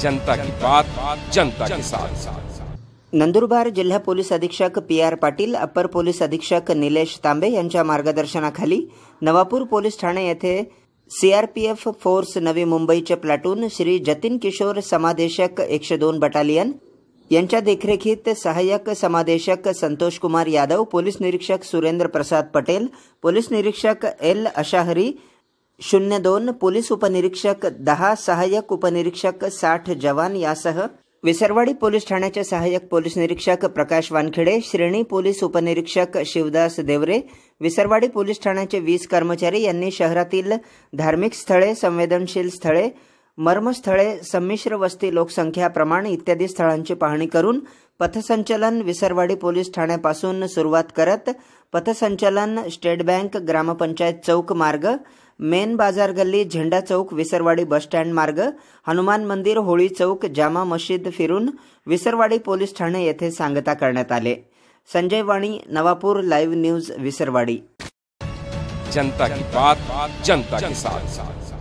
जनता की बात जनता के साथ नंदुरबार जिल्हा पोलीस अधीक्षक P R Patil upper police अधीक्षक निलेश तांबे यांच्या मार्गदर्शनाखाली नवापूर पोलीस ठाणे येथे सीआरपीएफ फोर्स नवी मुंबईचे प्लाटून श्री जतीन किशोर समादेशक एकशे दोन बटालियन यांच्या देखरेखीत सहाय्यक समादेशक संतोष कुमार यादव पोलीस निरीक्षक सुरेंद्र प्रसाद पटेल पोलीस निरीक्षक एल अशाहरी शून्य दोन पोलीस उपनिरीक्षक दहा सहाय्यक उपनिरीक्षक साठ जवान यासह विसरवाडी पोलीस ठाण्याचे सहाय्यक पोलीस निरीक्षक प्रकाश वानखेडे श्रेणी पोलीस उपनिरीक्षक शिवदास देवरे विसरवाडी पोलीस ठाण्याचे वीस कर्मचारी यांनी शहरातील धार्मिक स्थळे संवेदनशील स्थळे मर्मस्थळे संमिश्र वस्ती लोकसंख्या प्रमाण इत्यादी स्थळांची पाहणी करून पथसंचलन विसरवाडी पोलीस ठाण्यापासून सुरुवात करत पथसंचलन स्टेट बँक ग्रामपंचायत चौक मार्ग मेन बाजार गल्ली झेंडा चौक विसरवाडी बसस्टँड मार्ग हनुमान मंदिर होळी चौक जामा मशीद फिरून विसरवाडी पोलीस ठाणे येथे सांगता करण्यात आले संजय वाणी नवापूर लाईव्ह न्यूज विसरवाडी जनता की बात, जनता के साथ।